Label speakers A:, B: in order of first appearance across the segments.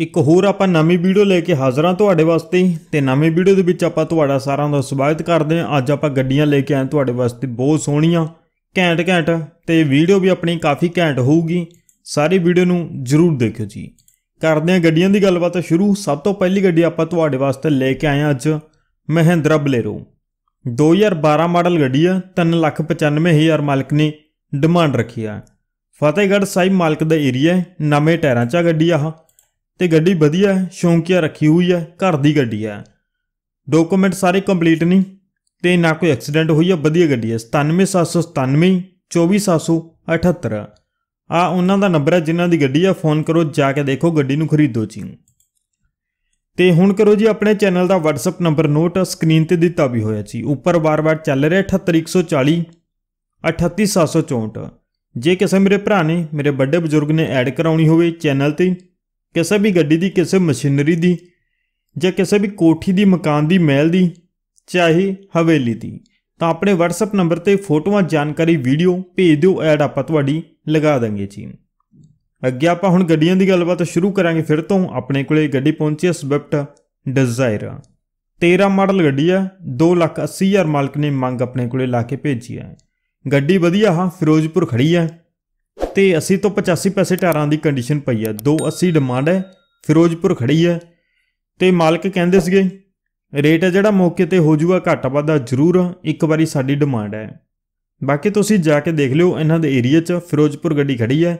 A: ਇੱਕ ਹੋਰ ਆਪਾਂ ਨਵੀਂ ਵੀਡੀਓ ਲੈ ਕੇ ਹਾਜ਼ਰ ਹਾਂ ਤੁਹਾਡੇ ਵਾਸਤੇ ਤੇ ਨਵੀਂ ਵੀਡੀਓ ਦੇ ਵਿੱਚ ਆਪਾਂ ਤੁਹਾਡਾ ਸਾਰਿਆਂ ਦਾ ਸਵਾਗਤ ਕਰਦੇ ਹਾਂ ਅੱਜ ਆਪਾਂ ਗੱਡੀਆਂ ਲੈ ਕੇ ਆਏ ਤੁਹਾਡੇ ਵਾਸਤੇ ਬਹੁਤ ਸੋਹਣੀਆਂ ਘੈਂਟ ਘੈਂਟ ਤੇ ਵੀਡੀਓ ਵੀ ਆਪਣੀ ਕਾਫੀ ਘੈਂਟ ਹੋਊਗੀ ਸਾਰੀ ਵੀਡੀਓ ਨੂੰ ਜ਼ਰੂਰ ਦੇਖਿਓ ਜੀ ਕਰਦੇ ਹਾਂ ਗੱਡੀਆਂ ਦੀ ਗੱਲਬਾਤ ਸ਼ੁਰੂ ਸਭ ਤੋਂ ਪਹਿਲੀ ਗੱਡੀ ਆਪਾਂ ਤੁਹਾਡੇ ਵਾਸਤੇ ਲੈ ਕੇ ਆਏ ਹਾਂ ਅੱਜ ਮਹਿੰਦਰਾ ਬਲੇਰੋ 2012 ਮਾਡਲ ਗੱਡੀ ਆ 395000 ਮਾਲਕ ਨੇ ਡਿਮਾਂਡ ਰੱਖੀ ਆ ਫਤਿਹਗੜ੍ਹ ਸਾਹਿਬ ਮਾਲਕ ਦਾ ਏਰੀਆ ਨਵੇਂ ਟਾਇਰਾਂ 'ਚ ਆ ਗੱਡੀ ਆ ਤੇ ਗੱਡੀ ਵਧੀਆ ਹੈ ਸ਼ੌਂਕੀਆ ਰੱਖੀ ਹੋਈ ਹੈ ਘਰ ਦੀ ਗੱਡੀ ਹੈ ਡਾਕੂਮੈਂਟ ਸਾਰੇ ਕੰਪਲੀਟ ਨਹੀਂ ਤੇ ਨਾ ਕੋਈ ਐਕਸੀਡੈਂਟ ਹੋਈ ਹੈ ਵਧੀਆ ਗੱਡੀ ਹੈ 97797 24778 ਆ ਉਹਨਾਂ ਦਾ ਨੰਬਰ ਹੈ ਜਿਨ੍ਹਾਂ ਦੀ ਗੱਡੀ ਆ ਫੋਨ ਕਰੋ ਜਾ ਕੇ ਦੇਖੋ ਗੱਡੀ ਨੂੰ ਖਰੀਦੋ ਜੀ ਤੇ ਹੁਣ ਕਰੋ ਜੀ ਆਪਣੇ ਚੈਨਲ ਦਾ WhatsApp ਨੰਬਰ ਨੋਟ ਸਕਰੀਨ ਤੇ ਦਿੱਤਾ ਵੀ ਹੋਇਆ ਜੀ ਉੱਪਰ ਵਾਰ-ਵਾਰ ਚੱਲ ਰਿਹਾ 78140 38764 ਜੇ ਕਿਸੇ ਮੇਰੇ ਭਰਾ ਨੇ ਮੇਰੇ ਵੱਡੇ ਬਜ਼ੁਰਗ ਨੇ ਐਡ ਕਰਾਉਣੀ ਹੋਵੇ ਚੈਨਲ ਤੇ ਕਿਸੇ ਵੀ ਗੱਡੀ ਦੀ ਕਿਸੇ ਮਸ਼ੀਨਰੀ ਦੀ ਜਾਂ ਕਿਸੇ ਵੀ ਕੋਠੀ ਦੀ ਮਕਾਨ ਦੀ ਮਹਿਲ ਦੀ ਚਾਹੀ ਹਵੇਲੀ ਦੀ ਤਾਂ ਆਪਣੇ WhatsApp ਨੰਬਰ ਤੇ ਫੋਟੋਆਂ ਜਾਣਕਾਰੀ ਵੀਡੀਓ ਭੇਜ ਦਿਓ ਐਡ ਆਪਾਂ ਤੁਹਾਡੀ ਲਗਾ ਦਾਂਗੇ ਜੀ ਅੱਗੇ ਆਪਾਂ ਹੁਣ ਗੱਡੀਆਂ ਦੀ ਗੱਲਬਾਤ ਸ਼ੁਰੂ ਕਰਾਂਗੇ ਫਿਰ ਤੋਂ ਆਪਣੇ ਕੋਲੇ ਗੱਡੀ ਪਹੁੰਚੀ ਹੈ ਸਵਿਫਟ ਡਿਜ਼ਾਇਰ 13 ਮਾਡਲ ਗੱਡੀ ਹੈ ਹਜ਼ਾਰ ਮਾਲਕ ਨੇ ਮੰਗ ਆਪਣੇ ਕੋਲੇ ਲਾ ਕੇ ਭੇਜੀ ਹੈ ਗੱਡੀ ਵਧੀਆ ਹਾਂ ਫਿਰੋਜ਼ਪੁਰ ਖੜੀ ਹੈ ਤੇ 80 ਤੋਂ 85 ਪੈਸੇ ਟਾਰਾਂ ਦੀ ਕੰਡੀਸ਼ਨ ਪਈ ਹੈ 280 ਡਿਮਾਂਡ ਹੈ ਫਿਰੋਜ਼ਪੁਰ ਖੜੀ ਹੈ ਤੇ ਮਾਲਕ ਕਹਿੰਦੇ ਸੀਗੇ ਰੇਟ ਹੈ ਜਿਹੜਾ ਮੌਕੇ ਤੇ ਹੋ ਜਾਊਗਾ ਘੱਟ ਵਾਧਾ ਜ਼ਰੂਰ ਇੱਕ ਵਾਰੀ ਸਾਡੀ ਡਿਮਾਂਡ ਹੈ ਬਾਕੀ ਤੁਸੀਂ ਜਾ ਕੇ ਦੇਖ ਲਿਓ ਇਹਨਾਂ ਦੇ ਏਰੀਆ 'ਚ ਫਿਰੋਜ਼ਪੁਰ ਗੱਡੀ ਖੜੀ ਹੈ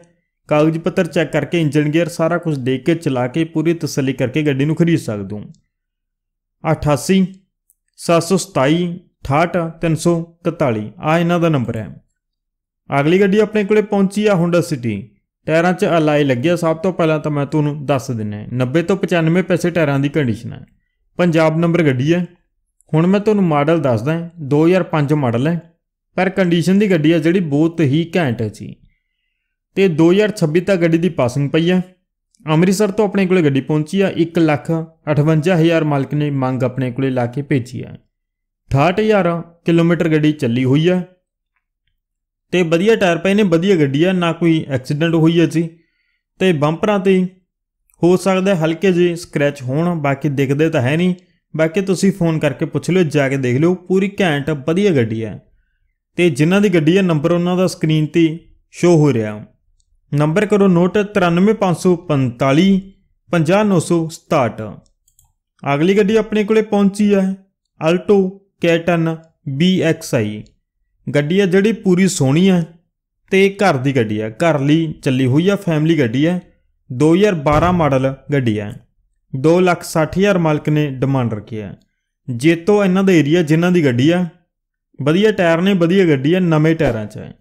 A: ਕਾਗਜ਼ ਪੱਤਰ ਚੈੱਕ ਕਰਕੇ ਇੰਜਨ ਗੇਅਰ ਸਾਰਾ ਕੁਝ ਦੇਖ ਕੇ ਚਲਾ ਕੇ ਪੂਰੀ ਤਸੱਲੀ ਕਰਕੇ ਗੱਡੀ ਨੂੰ ਖਰੀਦ ਸਕਦੇ ਹੋ 88 727 68 68343 ਆ ਇਹਨਾਂ ਦਾ ਨੰਬਰ ਹੈ ਅਗਲੀ ਗੱਡੀ ਆਪਣੇ ਕੋਲੇ ਪਹੁੰਚੀ ਆ ਹੁੰਡਾ ਸਿਟੀ ਟਾਇਰਾਂ 'ਚ ਅਲਾਈ ਲੱਗਿਆ ਸਭ ਤੋਂ ਪਹਿਲਾਂ ਤਾਂ ਮੈਂ ਤੁਹਾਨੂੰ ਦੱਸ ਦਿੰਨਾ 90 ਤੋਂ 95 ਪੈਸੇ ਟਾਇਰਾਂ ਦੀ ਕੰਡੀਸ਼ਨ ਹੈ ਪੰਜਾਬ ਨੰਬਰ ਗੱਡੀ ਹੈ ਹੁਣ ਮੈਂ ਤੁਹਾਨੂੰ ਮਾਡਲ ਦੱਸਦਾ 2005 ਮਾਡਲ ਹੈ ਪਰ ਕੰਡੀਸ਼ਨ ਦੀ ਗੱਡੀ ਹੈ ਜਿਹੜੀ ਬਹੁਤ ਹੀ ਘੈਂਟ ਹੈ ਜੀ ਤੇ 2026 ਤੱਕ ਗੱਡੀ ਦੀ ਪਾਸਿੰਗ ਪਈ ਹੈ ਅੰਮ੍ਰਿਤਸਰ ਤੋਂ ਆਪਣੇ ਕੋਲੇ ਗੱਡੀ ਪਹੁੰਚੀ ਆ 1 ਲੱਖ 58000 ਮਾਲਕ ਨੇ ਮੰਗ ਆਪਣੇ ਕੋਲੇ ਲਾ ਕੇ ਭੇਜੀ ਆ 68000 ਕਿਲੋਮੀਟਰ ਗੱਡੀ ਚੱਲੀ ਹੋਈ ਆ ਤੇ ਵਧੀਆ ਟਾਇਰ ਪਏ ਨੇ ਵਧੀਆ ਗੱਡੀ ਆ ਨਾ ਕੋਈ ਐਕਸੀਡੈਂਟ ਹੋਈ ਐ ਜੀ ਤੇ ਬੰਪਰਾਂ ਤੇ ਹੋ ਸਕਦਾ ਹਲਕੇ ਜਿਹੇ ਸਕ੍ਰੈਚ ਹੋਣ ਬਾਕੀ ਦਿਖਦੇ ਤਾਂ ਹੈ ਨਹੀਂ ਬਾਕੀ ਤੁਸੀਂ ਫੋਨ ਕਰਕੇ ਪੁੱਛ ਲਿਓ ਜਾ ਕੇ ਦੇਖ ਲਿਓ ਪੂਰੀ ਘੈਂਟ ਵਧੀਆ ਗੱਡੀ ਆ ਤੇ ਜਿਨ੍ਹਾਂ ਦੀ ਗੱਡੀ ਆ ਨੰਬਰ ਉਹਨਾਂ ਦਾ ਸਕਰੀਨ ਤੇ ਸ਼ੋ ਹੋ ਰਿਹਾ ਨੰਬਰ ਕਰੋ ਨੋਟ 93545 50967 ਅਗਲੀ ਗੱਡੀ ਆਪਣੇ ਕੋਲੇ ਪਹੁੰਚੀ ਹੈ ਆਲਟੋ ਕੈਟਨ BXI ਗੱਡੀ ਆ ਜਿਹੜੀ ਪੂਰੀ ਸੋਹਣੀ ਆ ਤੇ ਘਰ ਦੀ ਗੱਡੀ ਆ ਘਰ ਲਈ ਚੱਲੀ ਹੋਈ ਆ ਫੈਮਿਲੀ ਗੱਡੀ ਆ 2012 ਮਾਡਲ ਗੱਡੀ ਆ 260000 ਮਾਲਕ ਨੇ ਡਿਮਾਂਡ ਰੱਖੀ ਆ ਜੇਤੋ ਇਹਨਾਂ ਦਾ ਏਰੀਆ ਜਿਨ੍ਹਾਂ ਦੀ ਗੱਡੀ ਆ ਵਧੀਆ ਟਾਇਰ ਨੇ ਵਧੀਆ ਗੱਡੀ ਆ ਨਵੇਂ ਟਾਇਰਾਂ 'ਚ ਹੈ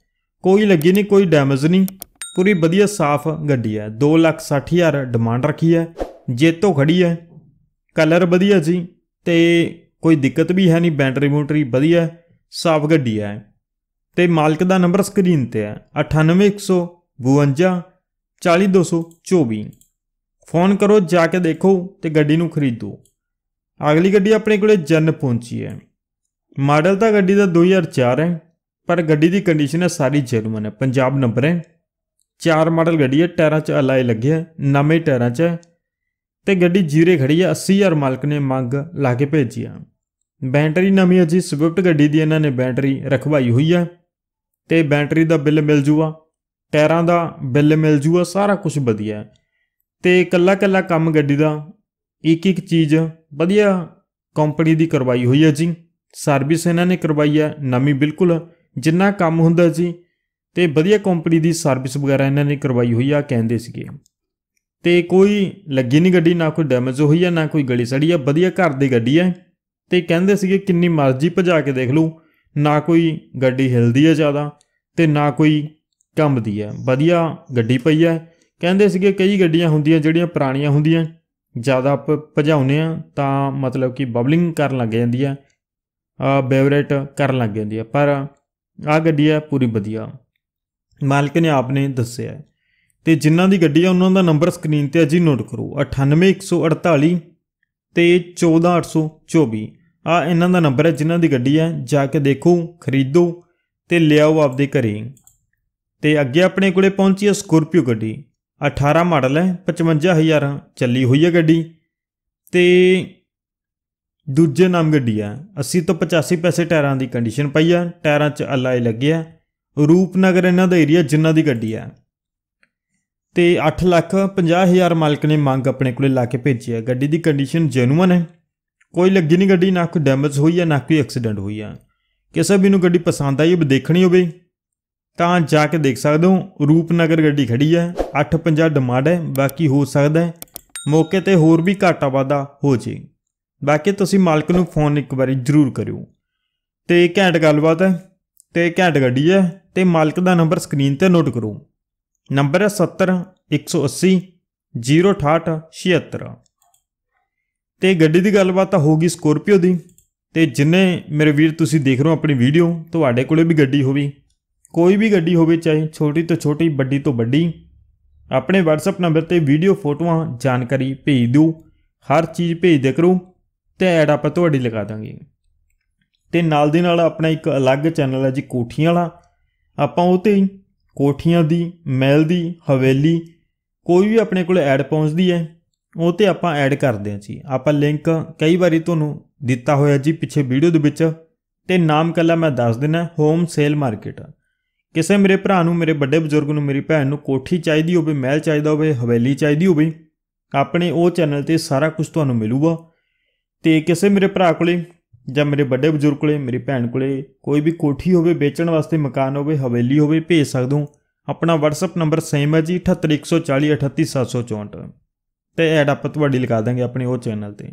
A: ਕੋਈ ਲੱਗੀ ਨਹੀਂ ਕੋਈ ਡੈਮੇਜ ਨਹੀਂ ਪੂਰੀ ਵਧੀਆ ਸਾਫ਼ ਗੱਡੀ ਆ 260000 ਡਿਮਾਂਡ ਰੱਖੀ ਆ ਜੇਤੋ ਖੜੀ ਆ ਕਲਰ ਵਧੀਆ ਜੀ ਤੇ ਕੋਈ ਦਿੱਕਤ ਵੀ ਹੈ ਨਹੀਂ ਬੈਟਰੀ ਮੋਟਰੀ ਵਧੀਆ ਸਾਫ਼ ਗੱਡੀ ਆ ਤੇ ਮਾਲਕ ਦਾ ਨੰਬਰ ਸਕਰੀਨ ਤੇ ਹੈ 98152 40224 ਫੋਨ ਕਰੋ ਜਾ ਕੇ ਦੇਖੋ ਤੇ ਗੱਡੀ ਨੂੰ ਖਰੀਦੋ ਅਗਲੀ ਗੱਡੀ ਆਪਣੇ ਕੋਲੇ ਜਨ ਪਹੁੰਚੀ ਹੈ ਮਾਡਲ ਤਾਂ ਗੱਡੀ ਦਾ 2004 ਹੈ ਪਰ ਗੱਡੀ ਦੀ ਕੰਡੀਸ਼ਨ ਹੈ ਸਾਰੀ ਜਰਮਨ ਹੈ ਪੰਜਾਬ ਨੰਬਰ ਹੈ ਚਾਰ ਮਾਡਲ ਗੱਡੀ ਹੈ ਟਾਇਰਾਂ 'ਚ ਅਲਾਈ ਲੱਗਿਆ ਨਵੇਂ ਟਾਇਰਾਂ 'ਚ ਤੇ ਗੱਡੀ ਜੀਰੇ ਖੜੀ ਹੈ 80000 ਮਾਲਕ ਨੇ ਮੰਗ ਲਾ ਕੇ ਭੇਜੀ ਆ ਬੈਟਰੀ ਨਵੀਂ ਹੈ ਜੀ ਸਵਿਫਟ ਗੱਡੀ ਦੀ ਇਹਨਾਂ ਨੇ ਬੈਟਰੀ ਰਖਵਾਈ ਹੋਈ ਹੈ ਤੇ ਬੈਟਰੀ ਦਾ ਬਿੱਲ ਮਿਲ ਜੂਗਾ ਟਾਇਰਾਂ ਦਾ ਬਿੱਲ ਮਿਲ ਜੂਗਾ ਸਾਰਾ ਕੁਝ ਵਧੀਆ ਹੈ ਤੇ ਕੱਲਾ ਕੱਲਾ ਕੰਮ ਗੱਡੀ ਦਾ ਇੱਕ ਇੱਕ ਚੀਜ਼ ਵਧੀਆ ਕੰਪਨੀ ਦੀ ਕਰਵਾਈ ਹੋਈ ਹੈ ਜੀ ਸਰਵਿਸ ਇਹਨਾਂ ਨੇ ਕਰਵਾਈ ਹੈ ਨਵੀਂ ਬਿਲਕੁਲ ਜਿੰਨਾ ਕੰਮ ਹੁੰਦਾ ਜੀ ਤੇ ਵਧੀਆ ਕੰਪਨੀ ਦੀ ਸਰਵਿਸ ਵਗੈਰਾ ਇਹਨਾਂ ਨੇ ਕਰਵਾਈ ਹੋਈ ਆ ਕਹਿੰਦੇ ਸੀਗੇ ਤੇ ਕੋਈ ਲੱਗੀ ਨਹੀਂ ਗੱਡੀ ਨਾ ਕੋਈ ਡੈਮੇਜ ਹੋਈ ਆ ਨਾ ਕੋਈ ਗਲੀ ਸੜੀ ਆ ਵਧੀਆ ਘਰ ਦੀ ਗੱਡੀ ਆ ਤੇ ਕਹਿੰਦੇ ਸੀਗੇ ਕਿੰਨੀ ਮਰਜ਼ੀ ਭਜਾ ਕੇ ਦੇਖ ਲਓ ਨਾ ਕੋਈ ਗੱਡੀ ਹਿਲਦੀ ਹੈ ਜ਼ਿਆਦਾ ਤੇ ਨਾ ਕੋਈ ਕੰਬਦੀ ਹੈ ਵਧੀਆ ਗੱਡੀ ਪਈ ਹੈ ਕਹਿੰਦੇ ਸੀਗੇ ਕਈ ਗੱਡੀਆਂ ਹੁੰਦੀਆਂ ਜਿਹੜੀਆਂ ਪੁਰਾਣੀਆਂ ਹੁੰਦੀਆਂ ਜ਼ਿਆਦਾ ਭਜਾਉਨੇ ਆ ਤਾਂ ਮਤਲਬ ਕਿ ਬਬਲਿੰਗ ਕਰਨ ਲੱਗ ਜਾਂਦੀ ਹੈ ਆ ਬੇਵਰੇਟ ਕਰਨ ਲੱਗ ਜਾਂਦੀ ਹੈ ਪਰ ਆ ਗੱਡੀ ਹੈ ਪੂਰੀ ਵਧੀਆ ਮਾਲਕ ਨੇ ਆਪਨੇ ਦੱਸਿਆ ਤੇ ਜਿਨ੍ਹਾਂ ਦੀ ਗੱਡੀ ਆ ਉਹਨਾਂ ਦਾ ਨੰਬਰ ਸਕਰੀਨ ਤੇ ਅਜੀ ਨੋਟ ਕਰੋ 98148 ਤੇ 14824 ਆ ਇਹਨਾਂ ਦਾ ਨੰਬਰ ਹੈ ਜਿਨ੍ਹਾਂ ਦੀ ਗੱਡੀ ਹੈ ਜਾ ਕੇ ਦੇਖੋ ਖਰੀਦੋ ਤੇ ਲਿਆਓ ਆਪਦੇ ਘਰੇ ਤੇ ਅੱਗੇ ਆਪਣੇ ਕੋਲੇ ਪਹੁੰਚੀ ਹੈ ਸਕੋਰਪੀਓ ਗੱਡੀ 18 ਮਾਡਲ ਹੈ 55000 ਚੱਲੀ ਹੋਈ ਹੈ ਗੱਡੀ ਤੇ ਦੂਜੇ ਨਾਮ ਗੱਡੀ ਹੈ 80 ਤੋਂ 85 ਪੈਸੇ ਟਾਇਰਾਂ ਦੀ ਕੰਡੀਸ਼ਨ ਪਈ ਹੈ ਟਾਇਰਾਂ 'ਚ ਅਲਾਈ ਲੱਗਿਆ ਰੂਪਨਗਰ ਇਹਨਾਂ ਦਾ ਏਰੀਆ ਜਿੰਨਾ ਦੀ ਗੱਡੀ ਹੈ ਤੇ 8 ਲੱਖ 50 ਹਜ਼ਾਰ ਮਾਲਕ ਨੇ ਮੰਗ ਆਪਣੇ ਕੋਲੇ ਲਾ ਕੇ ਭੇਜੀ ਹੈ ਗੱਡੀ ਦੀ ਕੰਡੀਸ਼ਨ ਜੈਨੂਅਨ ਹੈ ਕੋਈ ਲੱਗੀ ਨਹੀਂ ਗੱਡੀ ਨਾ ਕੋਈ ਡੈਮੇਜ ਹੋਈ ਆ ਨਾ ਕੋਈ ਐਕਸੀਡੈਂਟ ਹੋਈ ਆ ਕਿਸੇ ਵੀ ਨੂੰ ਗੱਡੀ ਪਸੰਦ ਆਈ ਉਹ ਦੇਖਣੀ ਹੋਵੇ ਤਾਂ ਜਾ ਕੇ ਦੇਖ ਸਕਦੇ ਹੋ ਰੂਪਨਗਰ ਗੱਡੀ ਖੜੀ ਆ 850 ਡਿਮਾਂਡ ਹੈ ਬਾਕੀ ਹੋ ਸਕਦਾ ਮੌਕੇ ਤੇ ਹੋਰ ਵੀ ਘਾਟਾ ਵਾਦਾ ਹੋ ਜੇ ਬਾਕੀ ਤੁਸੀਂ ਮਾਲਕ ਨੂੰ ਫੋਨ ਇੱਕ ਵਾਰੀ ਜ਼ਰੂਰ ਕਰਿਓ ਤੇ ਘੈਂਟ ਗੱਲਬਾਤ ਹੈ ਤੇ ਘੈਂਟ ਗੱਡੀ ਹੈ ਤੇ ਮਾਲਕ ਦਾ ਨੰਬਰ ਸਕਰੀਨ ਤੇ ਨੋਟ ਕਰੋ ਨੰਬਰ ਹੈ 70 180 068 76 ਤੇ ਗੱਡੀ ਦੀ ਗੱਲਬਾਤ ਤਾਂ ਹੋ ਗਈ ਸਕੋਰਪੀਓ ਦੀ ਤੇ ਜਿੰਨੇ ਮੇਰੇ ਵੀਰ ਤੁਸੀਂ ਦੇਖ ਰਹੇ ਹੋ ਆਪਣੀ ਵੀਡੀਓ ਤੁਹਾਡੇ ਕੋਲੇ ਵੀ ਗੱਡੀ ਹੋਵੇ ਕੋਈ ਵੀ ਗੱਡੀ ਹੋਵੇ ਚਾਹੇ ਛੋਟੀ ਤੋਂ ਛੋਟੀ ਵੱਡੀ ਤੋਂ ਵੱਡੀ ਆਪਣੇ WhatsApp ਨੰਬਰ ਤੇ ਵੀਡੀਓ ਫੋਟੋਆਂ ਜਾਣਕਾਰੀ ਭੇਜ ਦਿਓ ਹਰ ਚੀਜ਼ ਭੇਜਦੇ ਕਰੋ ਤੇ ਐਡ ਆਪਾਂ ਤੁਹਾਡੀ ਲਗਾ ਦਾਂਗੇ ਤੇ ਨਾਲ ਦੇ ਨਾਲ ਆਪਣਾ ਇੱਕ ਅਲੱਗ ਚੈਨਲ ਹੈ ਜੀ ਕੋਠੀਆਂ ਵਾਲਾ ਆਪਾਂ ਉਹ ਤੇ ਕੋਠੀਆਂ ਦੀ ਮਹਿਲ ਦੀ ਹਵੇਲੀ ਕੋਈ ਵੀ ਆਪਣੇ ਕੋਲ ਐਡ ਪਹੁੰਚਦੀ ਹੈ ਉਹ ਤੇ ਆਪਾਂ ਐਡ ਕਰਦੇ ਆ ਜੀ ਆਪਾਂ ਲਿੰਕ ਕਈ ਵਾਰੀ ਤੁਹਾਨੂੰ ਦਿੱਤਾ ਹੋਇਆ ਜੀ ਪਿੱਛੇ ਵੀਡੀਓ ਦੇ ਵਿੱਚ ਤੇ ਨਾਮ ਕੱਲਾ ਮੈਂ ਦੱਸ ਦਿੰਨਾ ਹੋਮ ਸੇਲ ਮਾਰਕੀਟ ਕਿਸੇ ਮੇਰੇ ਭਰਾ ਨੂੰ ਮੇਰੇ ਵੱਡੇ ਬਜ਼ੁਰਗ ਨੂੰ ਮੇਰੀ ਭੈਣ ਨੂੰ ਕੋਠੀ ਚਾਹੀਦੀ ਹੋਵੇ ਮਹਿਲ ਚਾਹੀਦਾ ਹੋਵੇ ਹਵੇਲੀ ਚਾਹੀਦੀ ਹੋਵੇ ਆਪਣੇ ਉਹ ਚੈਨਲ ਤੇ ਸਾਰਾ ਕੁਝ ਤੁਹਾਨੂੰ ਮਿਲੂਗਾ ਤੇ ਕਿਸੇ ਮੇਰੇ ਭਰਾ ਕੋਲੇ ਜਾਂ ਮੇਰੇ ਵੱਡੇ ਬਜ਼ੁਰਗ ਕੋਲੇ ਮੇਰੀ ਭੈਣ ਕੋਲੇ ਕੋਈ ਵੀ ਕੋਠੀ ਹੋਵੇ ਵੇਚਣ ਵਾਸਤੇ ਮਕਾਨ ਹੋਵੇ ਹਵੇਲੀ ਹੋਵੇ ਭੇਜ ਸਕਦੇ ਹੋ ਆਪਣਾ WhatsApp ਨੰਬਰ ਸੇਮ ਹੈ ਜੀ 78140388764 ਤੇ ਐਡ ਆਪਾਂ ਤੁਹਾਡੀ ਲਗਾ ਦਾਂਗੇ ਆਪਣੇ ਉਹ ਚੈਨਲ ਤੇ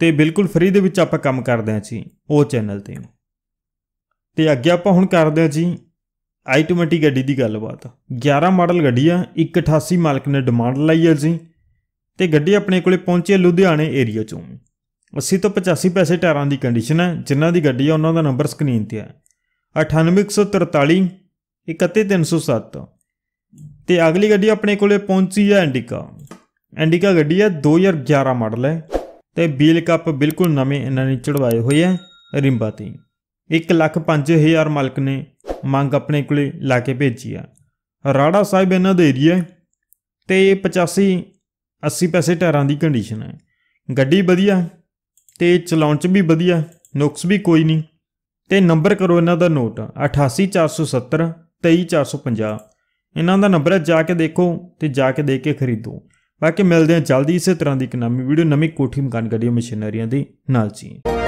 A: ਤੇ ਬਿਲਕੁਲ ਫ੍ਰੀ ਦੇ ਵਿੱਚ ਆਪਾਂ ਕੰਮ ਕਰਦੇ ਹਾਂ ਜੀ ਉਹ ਚੈਨਲ ਤੇ ਤੇ ਅੱਗੇ ਆਪਾਂ ਹੁਣ ਕਰਦੇ ਹਾਂ ਜੀ ਆਟੋਮੈਟਿਕ ਗੱਡੀ ਦੀ ਗੱਲਬਾਤ 11 ਮਾਡਲ ਗੱਡੀ ਆ 188 ਮਾਲਕ ਨੇ ਡਿਮਾਂਡ ਲਈ ਆ ਜੀ ਤੇ ਗੱਡੀ ਆਪਣੇ ਕੋਲੇ ਪਹੁੰਚੀ ਲੁਧਿਆਣੇ ਏਰੀਆ ਚੋਂ 80 ਤੋਂ 85 ਪੈਸੇ ਟਾਇਰਾਂ ਦੀ ਕੰਡੀਸ਼ਨ ਹੈ ਜਿਨ੍ਹਾਂ ਦੀ ਗੱਡੀ ਆ ਉਹਨਾਂ ਦਾ ਨੰਬਰ ਸਕਰੀਨ ਤੇ ਆ 98143 31307 ਤੇ ਅਗਲੀ ਗੱਡੀ ਆਪਣੇ ਕੋਲੇ ਪਹੁੰਚੀ ਹੈ ਇੰਡਿਕਾ ਇੰਡੀਕਾ ਗੱਡੀ ਹੈ 2011 ਮਾਡਲ ਹੈ ਤੇ ਬੀਲ ਕੱਪ ਬਿਲਕੁਲ ਨਵੇਂ ਇਹਨਾਂ ਨੇ ਚੜਵਾਏ ਹੋਏ ਆ ਰਿੰਬਾ ਤੇ 1 ਲੱਖ 5000 ਮਾਲਕ ਨੇ ਮੰਗ ਆਪਣੇ ਕੋਲੇ ਲਾ ਕੇ ਭੇਜੀ ਆ ਰਾੜਾ ਸਾਹਿਬ ਇਹਨਾਂ ਦੇ ਏਰੀਆ ਤੇ 85 80 ਪੈਸੇ ਟਾਇਰਾਂ ਦੀ ਕੰਡੀਸ਼ਨ ਹੈ ਗੱਡੀ ਵਧੀਆ ਤੇ ਚਲਾਉਣ ਚ ਵੀ ਵਧੀਆ ਨੁਕਸ ਵੀ ਕੋਈ ਨਹੀਂ ਤੇ ਨੰਬਰ ਕਰੋ ਇਹਨਾਂ ਦਾ ਨੋਟ 88470 23450 ਇਹਨਾਂ ਦਾ ਨੰਬਰ ਹੈ ਜਾ ਕੇ ਦੇਖੋ ਤੇ ਜਾ ਕੇ ਦੇਖ ਕੇ ਖਰੀਦੋ ਬਾਕੀ ਮਿਲਦੇ ਹਾਂ ਜਲਦੀ ਇਸੇ ਤਰ੍ਹਾਂ ਦੀ ਇੱਕ ਨਵੀਂ ਵੀਡੀਓ ਨਵੀਂ ਕੋਠੀ ਮਕਾਨ ਗੱਡੀ ਮਸ਼ੀਨਰੀਆਂ ਦੀ ਨਾਲ ਜੀ